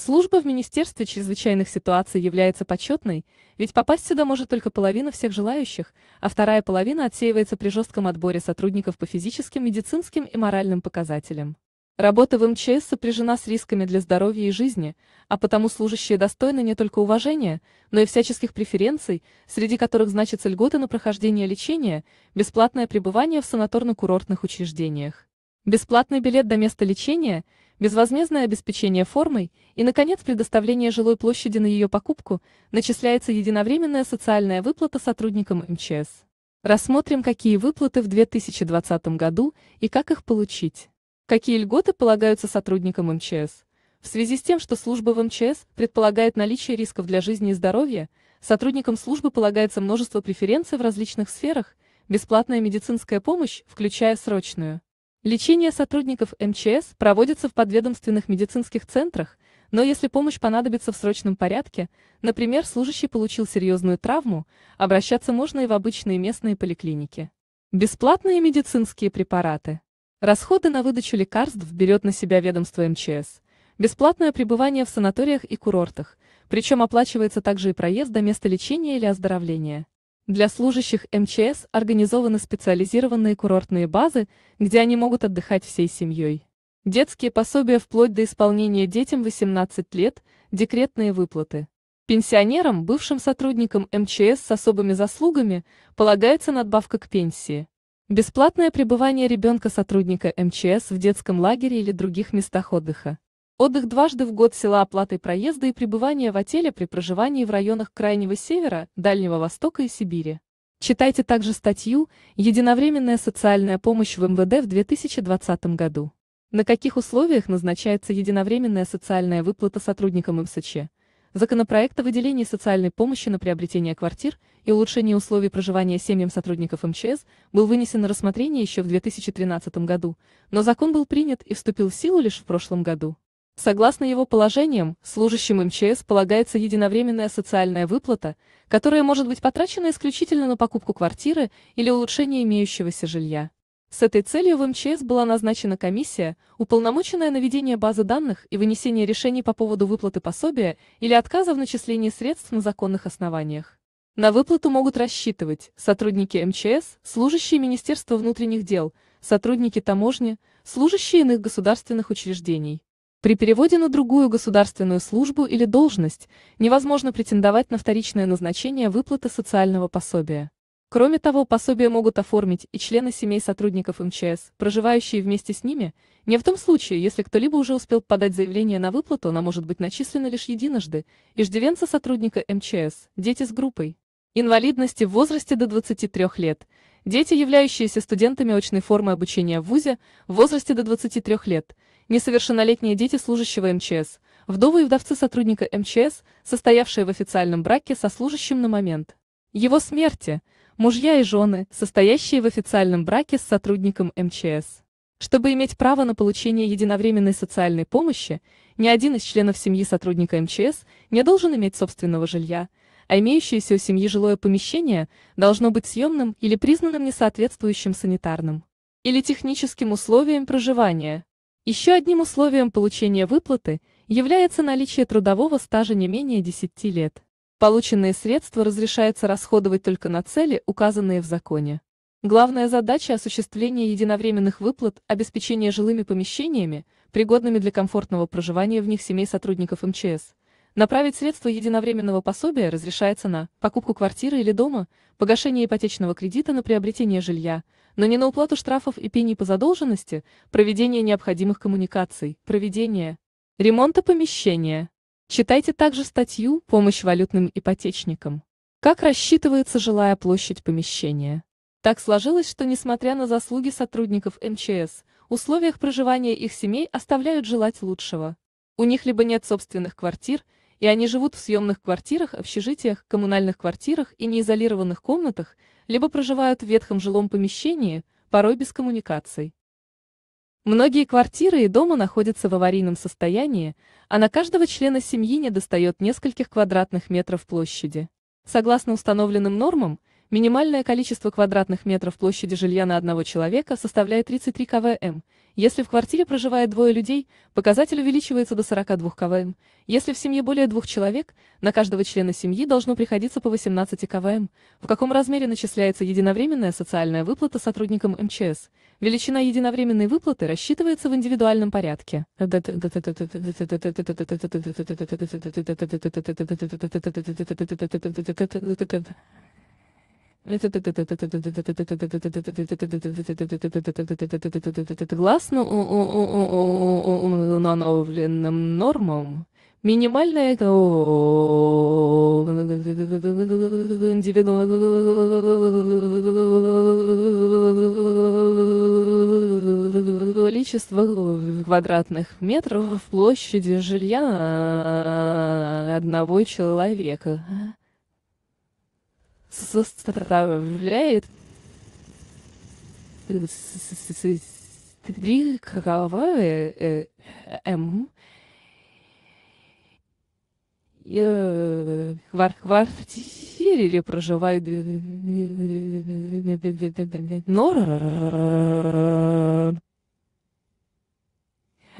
Служба в Министерстве чрезвычайных ситуаций является почетной, ведь попасть сюда может только половина всех желающих, а вторая половина отсеивается при жестком отборе сотрудников по физическим, медицинским и моральным показателям. Работа в МЧС сопряжена с рисками для здоровья и жизни, а потому служащие достойны не только уважения, но и всяческих преференций, среди которых значатся льготы на прохождение лечения, бесплатное пребывание в санаторно-курортных учреждениях. Бесплатный билет до места лечения – безвозмездное обеспечение формой и, наконец, предоставление жилой площади на ее покупку, начисляется единовременная социальная выплата сотрудникам МЧС. Рассмотрим, какие выплаты в 2020 году и как их получить. Какие льготы полагаются сотрудникам МЧС? В связи с тем, что служба в МЧС предполагает наличие рисков для жизни и здоровья, сотрудникам службы полагается множество преференций в различных сферах, бесплатная медицинская помощь, включая срочную, Лечение сотрудников МЧС проводится в подведомственных медицинских центрах, но если помощь понадобится в срочном порядке, например, служащий получил серьезную травму, обращаться можно и в обычные местные поликлиники. Бесплатные медицинские препараты. Расходы на выдачу лекарств берет на себя ведомство МЧС. Бесплатное пребывание в санаториях и курортах, причем оплачивается также и проезд до места лечения или оздоровления. Для служащих МЧС организованы специализированные курортные базы, где они могут отдыхать всей семьей. Детские пособия вплоть до исполнения детям 18 лет, декретные выплаты. Пенсионерам, бывшим сотрудникам МЧС с особыми заслугами, полагается надбавка к пенсии. Бесплатное пребывание ребенка сотрудника МЧС в детском лагере или других местах отдыха. Отдых дважды в год села оплатой проезда и пребывания в отеле при проживании в районах Крайнего Севера, Дальнего Востока и Сибири. Читайте также статью «Единовременная социальная помощь в МВД в 2020 году». На каких условиях назначается единовременная социальная выплата сотрудникам МСЧ? Законопроект о выделении социальной помощи на приобретение квартир и улучшение условий проживания семьям сотрудников МЧС был вынесен на рассмотрение еще в 2013 году, но закон был принят и вступил в силу лишь в прошлом году. Согласно его положениям, служащим МЧС полагается единовременная социальная выплата, которая может быть потрачена исключительно на покупку квартиры или улучшение имеющегося жилья. С этой целью в МЧС была назначена комиссия, уполномоченная на ведение базы данных и вынесение решений по поводу выплаты пособия или отказа в начислении средств на законных основаниях. На выплату могут рассчитывать сотрудники МЧС, служащие Министерства внутренних дел, сотрудники таможни, служащие иных государственных учреждений. При переводе на другую государственную службу или должность невозможно претендовать на вторичное назначение выплаты социального пособия. Кроме того, пособие могут оформить и члены семей сотрудников МЧС, проживающие вместе с ними, не в том случае, если кто-либо уже успел подать заявление на выплату, она может быть начислена лишь единожды, иждивенцы сотрудника МЧС, дети с группой. Инвалидности в возрасте до 23 лет. Дети, являющиеся студентами очной формы обучения в ВУЗе, в возрасте до 23 лет – несовершеннолетние дети служащего МЧС, вдовы и вдовцы сотрудника МЧС, состоявшие в официальном браке со служащим на момент его смерти, мужья и жены, состоящие в официальном браке с сотрудником МЧС. Чтобы иметь право на получение единовременной социальной помощи, ни один из членов семьи сотрудника МЧС не должен иметь собственного жилья, а имеющееся у семьи жилое помещение должно быть съемным или признанным несоответствующим санитарным или техническим условиям проживания. Еще одним условием получения выплаты является наличие трудового стажа не менее 10 лет. Полученные средства разрешается расходовать только на цели, указанные в законе. Главная задача осуществления единовременных выплат – обеспечение жилыми помещениями, пригодными для комфортного проживания в них семей сотрудников МЧС, Направить средства единовременного пособия разрешается на покупку квартиры или дома, погашение ипотечного кредита на приобретение жилья, но не на уплату штрафов и пений по задолженности, проведение необходимых коммуникаций, проведение ремонта помещения. Читайте также статью «Помощь валютным ипотечникам». Как рассчитывается жилая площадь помещения? Так сложилось, что несмотря на заслуги сотрудников МЧС, в условиях проживания их семей оставляют желать лучшего. У них либо нет собственных квартир – и они живут в съемных квартирах, общежитиях, коммунальных квартирах и неизолированных комнатах, либо проживают в ветхом жилом помещении, порой без коммуникаций. Многие квартиры и дома находятся в аварийном состоянии, а на каждого члена семьи недостает нескольких квадратных метров площади. Согласно установленным нормам, Минимальное количество квадратных метров площади жилья на одного человека составляет 33 квм. Если в квартире проживает двое людей, показатель увеличивается до 42 квм. Если в семье более двух человек, на каждого члена семьи должно приходиться по 18 квм. В каком размере начисляется единовременная социальная выплата сотрудникам МЧС? Величина единовременной выплаты рассчитывается в индивидуальном порядке. Гласно установленным нормам. Минимальная количество квадратных метров площади жилья одного человека составляет три кровавые М в квартире проживают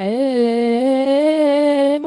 Эм,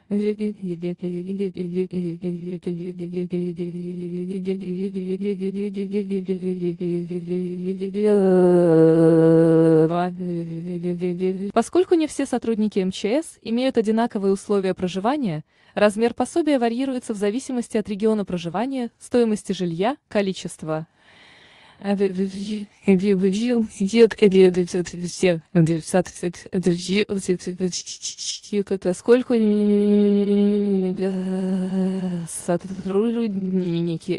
Поскольку не все сотрудники МЧС имеют одинаковые условия проживания, размер пособия варьируется в зависимости от региона проживания, стоимости жилья, количества поскольку сотрудники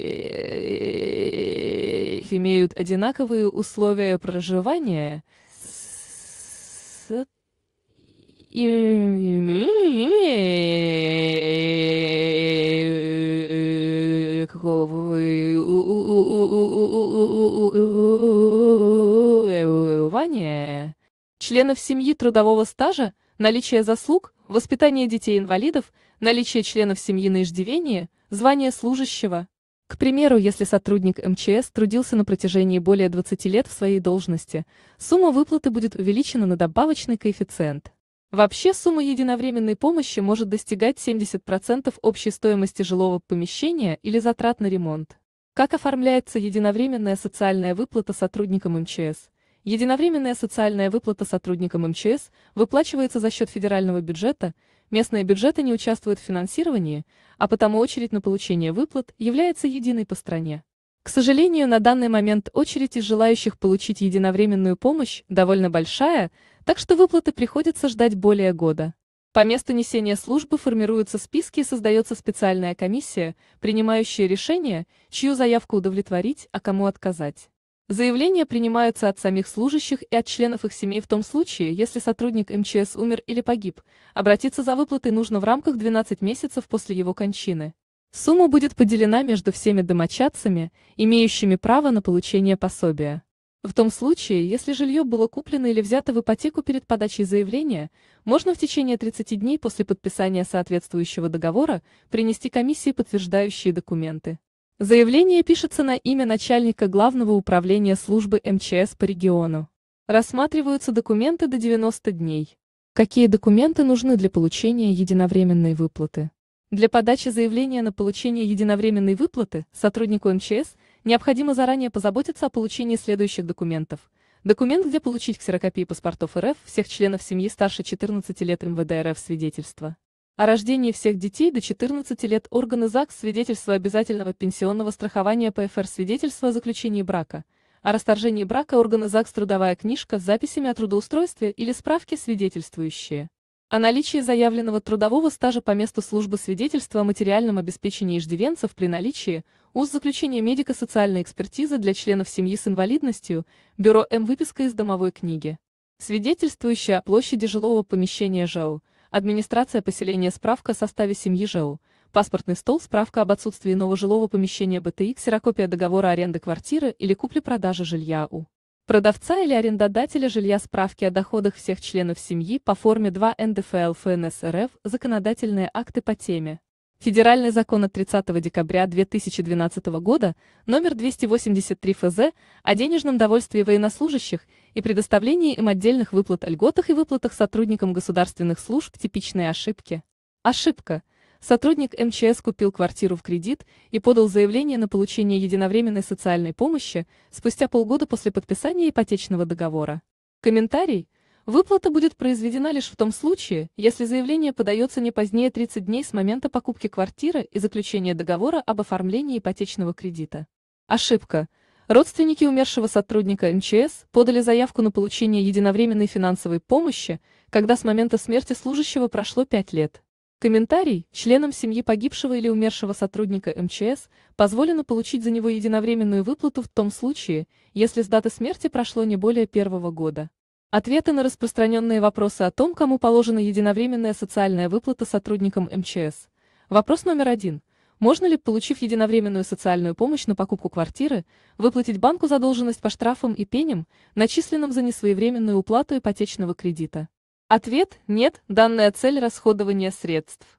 имеют одинаковые условия проживания, и человек Членов семьи трудового стажа, наличие заслуг, воспитание детей-инвалидов, наличие членов семьи на иждивении, звание служащего. К примеру, если сотрудник МЧС трудился на протяжении более 20 лет в своей должности, сумма выплаты будет увеличена на добавочный коэффициент. Вообще сумма единовременной помощи может достигать 70% общей стоимости жилого помещения или затрат на ремонт. Как оформляется единовременная социальная выплата сотрудникам МЧС? Единовременная социальная выплата сотрудникам МЧС выплачивается за счет федерального бюджета, местные бюджеты не участвуют в финансировании, а потому очередь на получение выплат является единой по стране. К сожалению, на данный момент очередь из желающих получить единовременную помощь довольно большая, так что выплаты приходится ждать более года. По месту несения службы формируются списки и создается специальная комиссия, принимающая решение, чью заявку удовлетворить, а кому отказать. Заявления принимаются от самих служащих и от членов их семей в том случае, если сотрудник МЧС умер или погиб. Обратиться за выплатой нужно в рамках 12 месяцев после его кончины. Сумма будет поделена между всеми домочадцами, имеющими право на получение пособия. В том случае, если жилье было куплено или взято в ипотеку перед подачей заявления, можно в течение 30 дней после подписания соответствующего договора принести комиссии подтверждающие документы. Заявление пишется на имя начальника Главного управления службы МЧС по региону. Рассматриваются документы до 90 дней. Какие документы нужны для получения единовременной выплаты? Для подачи заявления на получение единовременной выплаты сотруднику МЧС необходимо заранее позаботиться о получении следующих документов. Документ, где получить ксерокопии паспортов РФ всех членов семьи старше 14 лет МВД РФ свидетельство. О рождении всех детей до 14 лет органы ЗАГС свидетельство обязательного пенсионного страхования ПФР свидетельство о заключении брака. О расторжении брака органы ЗАГС трудовая книжка с записями о трудоустройстве или справки свидетельствующие о наличии заявленного трудового стажа по месту службы свидетельства о материальном обеспечении иждивенцев при наличии УЗ заключения медико-социальной экспертизы для членов семьи с инвалидностью, бюро М. Выписка из домовой книги. Свидетельствующая о площади жилого помещения жау, администрация поселения справка о составе семьи жау, паспортный стол, справка об отсутствии нового жилого помещения БТИ, ксерокопия договора аренды квартиры или купли-продажи жилья У продавца или арендодателя жилья справки о доходах всех членов семьи по форме 2 НДФЛ ФНС РФ, законодательные акты по теме. Федеральный закон от 30 декабря 2012 года, номер 283 ФЗ, о денежном довольствии военнослужащих и предоставлении им отдельных выплат о льготах и выплатах сотрудникам государственных служб типичные ошибки. Ошибка – Сотрудник МЧС купил квартиру в кредит и подал заявление на получение единовременной социальной помощи спустя полгода после подписания ипотечного договора. Комментарий. Выплата будет произведена лишь в том случае, если заявление подается не позднее 30 дней с момента покупки квартиры и заключения договора об оформлении ипотечного кредита. Ошибка. Родственники умершего сотрудника МЧС подали заявку на получение единовременной финансовой помощи, когда с момента смерти служащего прошло 5 лет. Комментарий членам семьи погибшего или умершего сотрудника МЧС позволено получить за него единовременную выплату в том случае, если с даты смерти прошло не более первого года. Ответы на распространенные вопросы о том, кому положена единовременная социальная выплата сотрудникам МЧС. Вопрос номер один. Можно ли, получив единовременную социальную помощь на покупку квартиры, выплатить банку задолженность по штрафам и пеням, начисленным за несвоевременную уплату ипотечного кредита? Ответ – нет, данная цель расходования средств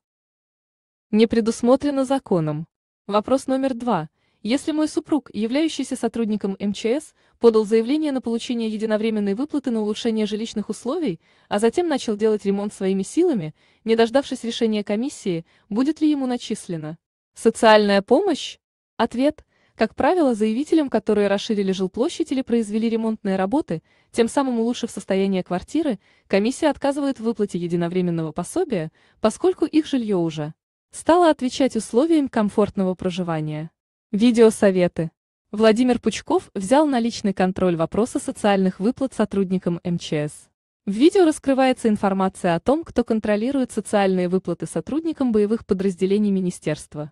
не предусмотрена законом. Вопрос номер два. Если мой супруг, являющийся сотрудником МЧС, подал заявление на получение единовременной выплаты на улучшение жилищных условий, а затем начал делать ремонт своими силами, не дождавшись решения комиссии, будет ли ему начислена социальная помощь? Ответ – как правило, заявителям, которые расширили жилплощадь или произвели ремонтные работы, тем самым улучшив состояние квартиры, комиссия отказывает в выплате единовременного пособия, поскольку их жилье уже стало отвечать условиям комфортного проживания. Видеосоветы. Владимир Пучков взял на личный контроль вопросы социальных выплат сотрудникам МЧС. В видео раскрывается информация о том, кто контролирует социальные выплаты сотрудникам боевых подразделений министерства.